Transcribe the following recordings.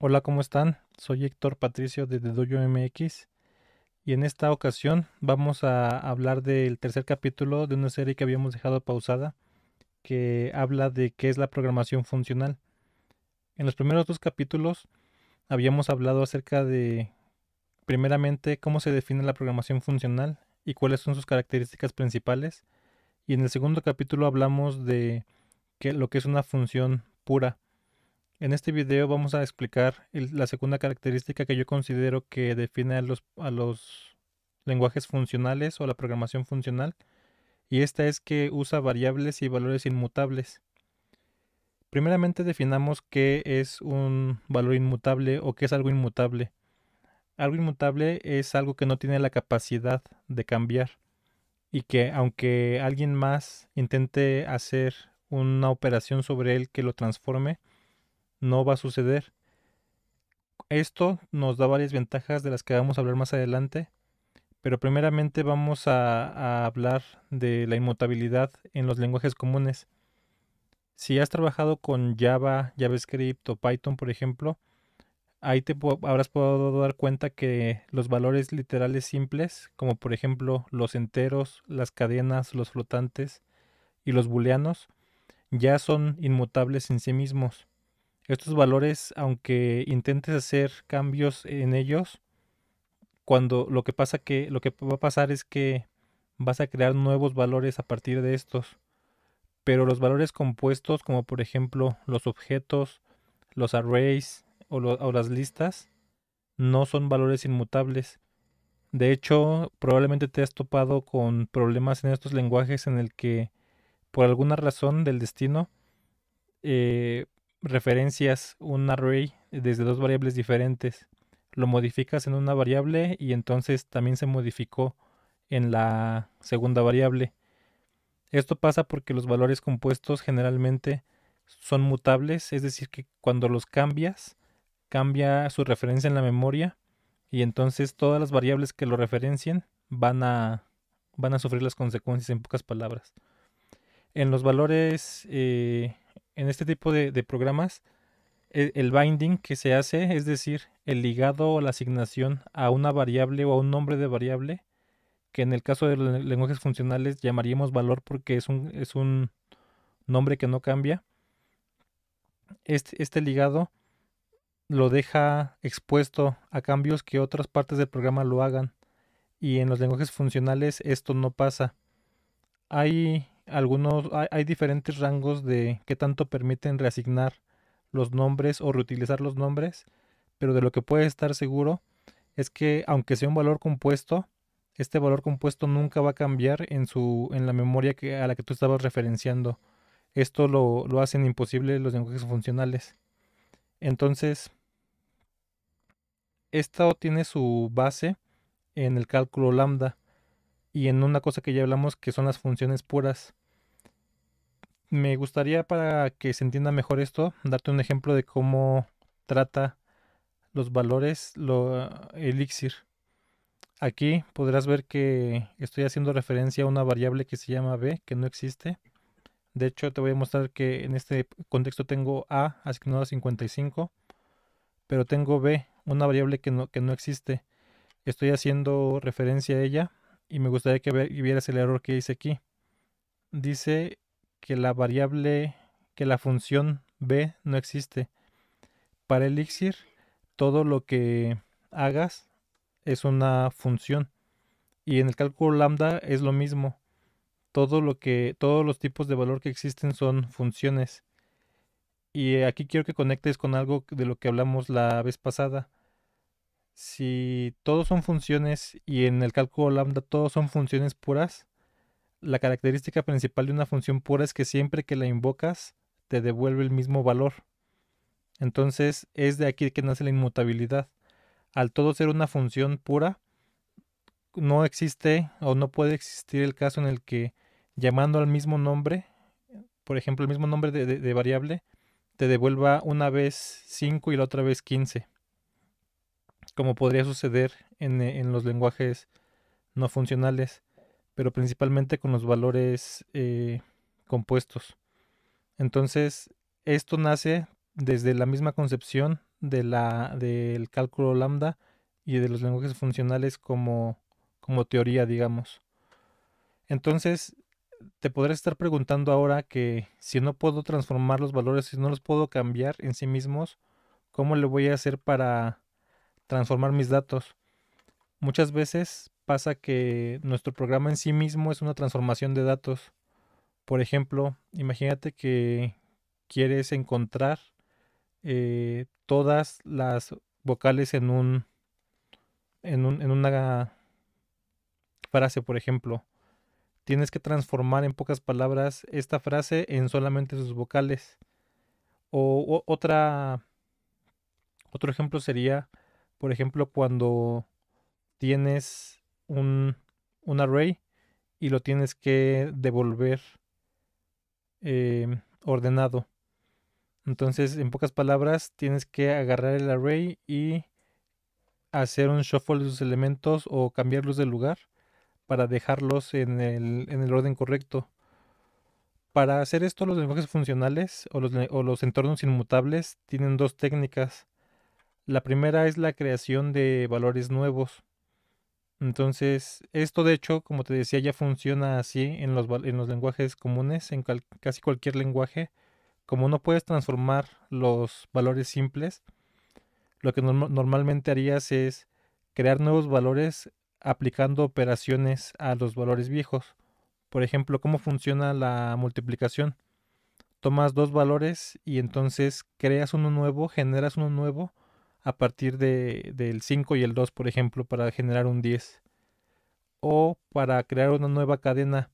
Hola, ¿cómo están? Soy Héctor Patricio de Dojo MX y en esta ocasión vamos a hablar del tercer capítulo de una serie que habíamos dejado pausada que habla de qué es la programación funcional. En los primeros dos capítulos habíamos hablado acerca de, primeramente, cómo se define la programación funcional y cuáles son sus características principales. Y en el segundo capítulo hablamos de lo que es una función pura en este video vamos a explicar la segunda característica que yo considero que define a los, a los lenguajes funcionales o la programación funcional, y esta es que usa variables y valores inmutables. Primeramente definamos qué es un valor inmutable o qué es algo inmutable. Algo inmutable es algo que no tiene la capacidad de cambiar y que aunque alguien más intente hacer una operación sobre él que lo transforme, no va a suceder. Esto nos da varias ventajas de las que vamos a hablar más adelante, pero primeramente vamos a, hablar de la inmutabilidad en los lenguajes comunes. Si has trabajado con Java, JavaScript o Python, por ejemplo, ahí te habrás podido dar cuenta que los valores literales simples, como por ejemplo los enteros, las cadenas, los flotantes y los booleanos, ya son inmutables en sí mismos estos valores, aunque intentes hacer cambios en ellos, cuando lo que pasa que lo que va a pasar es que vas a crear nuevos valores a partir de estos. Pero los valores compuestos, como por ejemplo los objetos, los arrays o, las listas, no son valores inmutables. De hecho, probablemente te has topado con problemas en estos lenguajes en el que, por alguna razón del destino, eh, referencias un array desde dos variables diferentes. Lo modificas en una variable y entonces también se modificó en la segunda variable. Esto pasa porque los valores compuestos generalmente son mutables, es decir, que cuando los cambias, cambia su referencia en la memoria y entonces todas las variables que lo referencien van a, van a sufrir las consecuencias en pocas palabras. En los valores eh, en este tipo de, programas, e, el, binding que se hace, es decir, el ligado o la asignación a una variable o a un nombre de variable, que en el caso de los lenguajes funcionales llamaríamos valor porque es un, es un nombre que no cambia. Este, este ligado lo deja expuesto a cambios que otras partes del programa lo hagan. Y en los lenguajes funcionales esto no pasa. Hay algunos hay, diferentes rangos de qué tanto permiten reasignar los nombres o reutilizar los nombres, pero de lo que puedes estar seguro es que aunque sea un valor compuesto, este valor compuesto nunca va a cambiar en su en la memoria que, a la que tú estabas referenciando. Esto lo, lo hacen imposible los lenguajes funcionales. Entonces, esto tiene su base en el cálculo lambda y en una cosa que ya hablamos que son las funciones puras. Me gustaría para que se entienda mejor esto, darte un ejemplo de cómo trata los valores lo, elixir. Aquí podrás ver que estoy haciendo referencia a una variable que se llama b, que no existe. De hecho, te voy a mostrar que en este contexto tengo a asignado a 55, pero tengo b, una variable que no existe. Estoy haciendo referencia a ella y me gustaría que vieras el error que hice aquí. Dice que la variable, que la función b no existe. Para elixir, todo lo que hagas es una función. Y en el cálculo lambda es lo mismo. Todo lo que, todos los tipos de valor que existen son funciones. Y aquí quiero que conectes con algo de lo que hablamos la vez pasada si todos son funciones y en el cálculo lambda todos son funciones puras, la característica principal de una función pura es que siempre que la invocas te devuelve el mismo valor. Entonces es de aquí que nace la inmutabilidad. Al todo ser una función pura, no existe o no puede existir el caso en el que llamando al mismo nombre, por ejemplo el mismo nombre de, de variable, te devuelva una vez 5 y la otra vez 15 como podría suceder eh, en, los lenguajes no funcionales, pero principalmente con los valores eh, compuestos. Entonces, esto nace desde la misma concepción de la, del cálculo lambda y de los lenguajes funcionales como, como teoría, digamos. Entonces, te podrás estar preguntando ahora que si no puedo transformar los valores, si no los puedo cambiar en sí mismos, ¿cómo le voy a hacer para transformar mis datos. Muchas veces pasa que nuestro programa en sí mismo es una transformación de datos. Por ejemplo, imagínate que quieres encontrar eh, todas las vocales en un, en un en una frase, por ejemplo. Tienes que transformar en pocas palabras esta frase en solamente sus vocales. O, o otra otro ejemplo sería por ejemplo, cuando tienes un, array y lo tienes que devolver em, ordenado. Entonces, en pocas palabras, tienes que agarrar el array y hacer un shuffle de sus elementos o cambiarlos de lugar para dejarlos en el, orden correcto. Para hacer esto, los lenguajes funcionales o los, o los entornos inmutables tienen dos técnicas. La primera es la creación de valores nuevos. Entonces, esto de hecho, como te decía, ya funciona así en los, en los lenguajes comunes, en casi cualquier lenguaje. Como no puedes transformar los valores simples, lo que normalmente harías es crear nuevos valores aplicando operaciones a los valores viejos. Por ejemplo, ¿cómo funciona la multiplicación? Tomas dos valores y entonces creas uno nuevo, generas uno nuevo, a partir de, del 5 y el 2, por ejemplo, para generar un 10. O para crear una nueva cadena,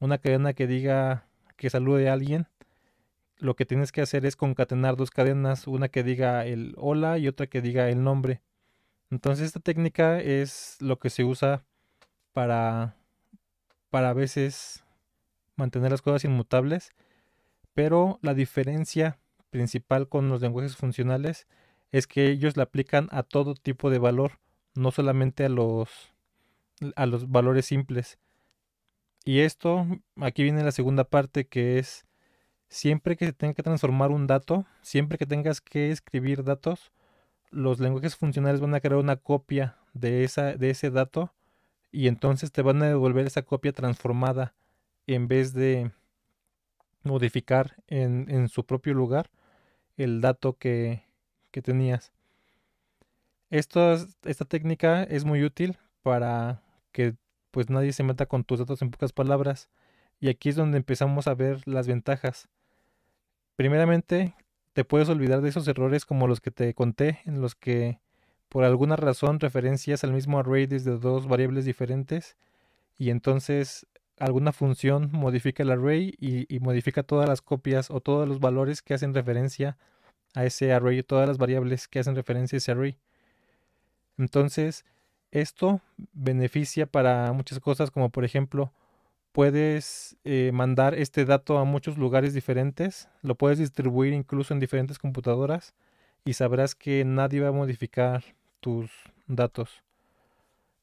una cadena que diga que salude a alguien. Lo que tienes que hacer es concatenar dos cadenas, una que diga el hola y otra que diga el nombre. Entonces esta técnica es lo que se usa para, para a veces mantener las cosas inmutables, pero la diferencia principal con los lenguajes funcionales es que ellos la aplican a todo tipo de valor, no solamente a los, a los valores simples. Y esto, aquí viene la segunda parte que es, siempre que se tenga que transformar un dato, siempre que tengas que escribir datos, los lenguajes funcionales van a crear una copia de, esa, de ese dato y entonces te van a devolver esa copia transformada en vez de modificar en, en su propio lugar el dato que, que tenías. Esto, esta técnica es muy útil para que pues nadie se meta con tus datos en pocas palabras. Y aquí es donde empezamos a ver las ventajas. Primeramente, te puedes olvidar de esos errores como los que te conté, en los que por alguna razón referencias al mismo array desde dos variables diferentes y entonces alguna función modifica el array y, modifica todas las copias o todos los valores que hacen referencia a ese array, y todas las variables que hacen referencia a ese array. Entonces, esto beneficia para muchas cosas, como por ejemplo, puedes eh, mandar este dato a muchos lugares diferentes, lo puedes distribuir incluso en diferentes computadoras y sabrás que nadie va a modificar tus datos.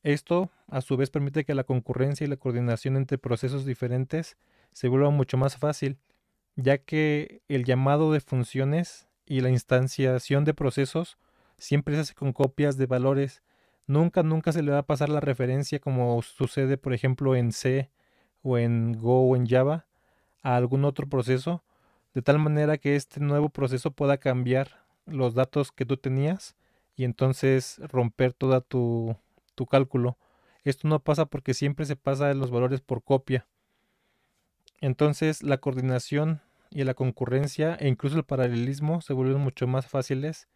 Esto a su vez permite que la concurrencia y la coordinación entre procesos diferentes se vuelva mucho más fácil, ya que el llamado de funciones y la instanciación de procesos siempre se hace con copias de valores. Nunca, nunca se le va a pasar la referencia como sucede, por ejemplo, en C o en Go o en Java a algún otro proceso, de tal manera que este nuevo proceso pueda cambiar los datos que tú tenías y entonces romper toda tu, tu cálculo. Esto no pasa porque siempre se pasa los valores por copia. Entonces la coordinación y la concurrencia e incluso el paralelismo se vuelven mucho más fáciles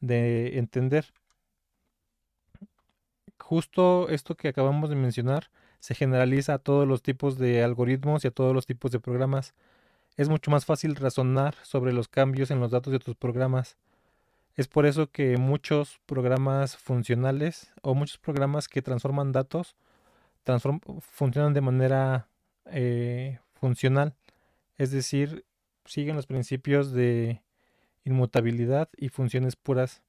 de entender. Justo esto que acabamos de mencionar se generaliza a todos los tipos de algoritmos y a todos los tipos de programas. Es mucho más fácil razonar sobre los cambios en los datos de tus programas. Es por eso que muchos programas funcionales o muchos programas que transforman datos funcionan de manera eh, funcional. Es decir, siguen los principios de inmutabilidad y funciones puras.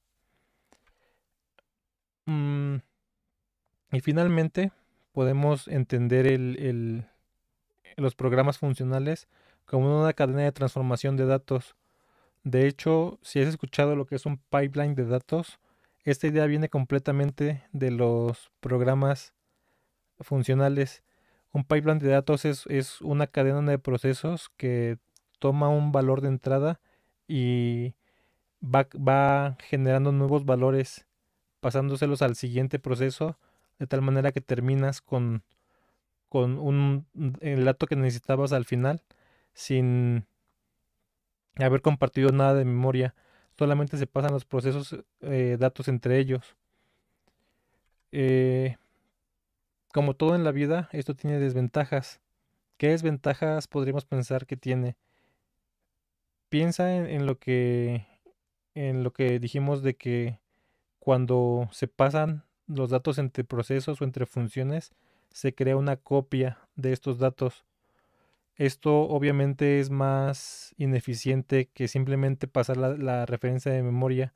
Mm, y finalmente podemos entender los programas funcionales como una cadena de transformación de datos. De hecho, si has escuchado lo que es un pipeline de datos, esta idea viene completamente de los programas funcionales. Un pipeline de datos es, es una cadena de procesos que toma un valor de entrada y va, generando nuevos valores, pasándoselos al siguiente proceso, de tal manera que terminas con, con un, el dato que necesitabas al final sin haber compartido nada de memoria. Solamente se pasan los procesos eh, datos entre ellos. Eh, como todo en la vida, esto tiene desventajas. ¿Qué desventajas podríamos pensar que tiene? piensa en, lo que en lo que dijimos de que cuando se pasan los datos entre procesos o entre funciones se crea una copia de estos datos. Esto obviamente es más ineficiente que simplemente pasar la referencia de memoria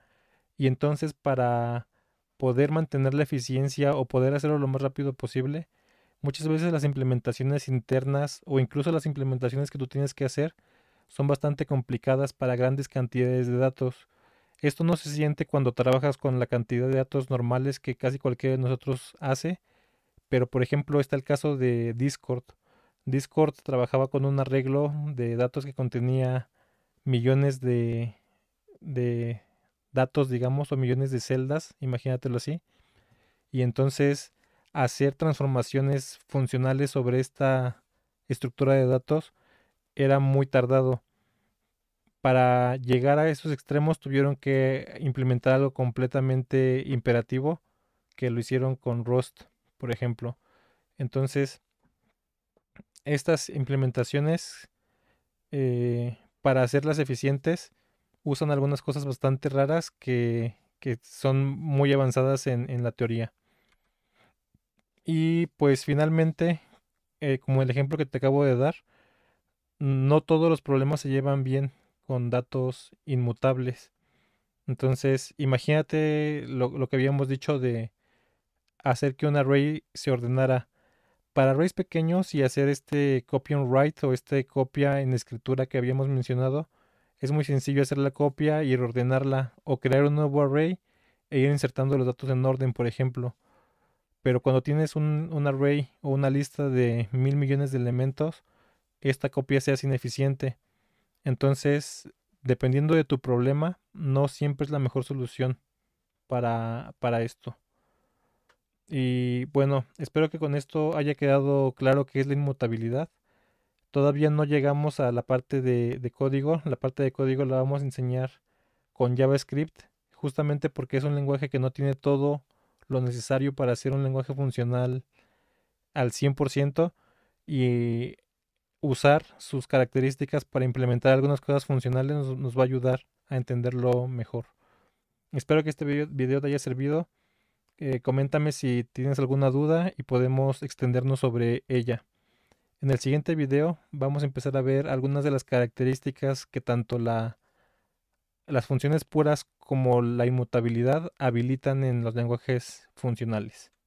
y entonces para poder mantener la eficiencia o poder hacerlo lo más rápido posible, muchas veces las implementaciones internas o incluso las implementaciones que tú tienes que hacer son bastante complicadas para grandes cantidades de datos. Esto no se siente cuando trabajas con la cantidad de datos normales que casi cualquiera de nosotros hace, pero por ejemplo está el caso de Discord. Discord trabajaba con un arreglo de datos que contenía millones de, de datos, digamos, o millones de celdas, imagínatelo así. Y entonces hacer transformaciones funcionales sobre esta estructura de datos era muy tardado. Para llegar a esos extremos tuvieron que implementar algo completamente imperativo, que lo hicieron con Rust, por ejemplo. Entonces, estas implementaciones, eh, para hacerlas eficientes, usan algunas cosas bastante raras que, que son muy avanzadas en, la teoría. Y pues finalmente, eh, como el ejemplo que te acabo de dar, no todos los problemas se llevan bien con datos inmutables. Entonces, imagínate lo, que habíamos dicho de hacer que un array se ordenara para arrays pequeños y hacer este copy and write o este copia en escritura que habíamos mencionado, es muy sencillo hacer la copia y ordenarla o crear un nuevo array e ir insertando los datos en orden, por ejemplo. Pero cuando tienes un, un array o una lista de mil millones de elementos, esta copia seas ineficiente. Entonces, dependiendo de tu problema, no siempre es la mejor solución para, para esto. Y bueno, espero que con esto haya quedado claro que es la inmutabilidad. Todavía no llegamos a la parte de, de, código. La parte de código la vamos a enseñar con JavaScript, justamente porque es un lenguaje que no tiene todo lo necesario para ser un lenguaje funcional al 100%. Y usar sus características para implementar algunas cosas funcionales nos, va a ayudar a entenderlo mejor. Espero que este video, te haya servido. Eh, coméntame si tienes alguna duda y podemos extendernos sobre ella. En el siguiente video vamos a empezar a ver algunas de las características que tanto las funciones puras como la inmutabilidad habilitan en los lenguajes funcionales.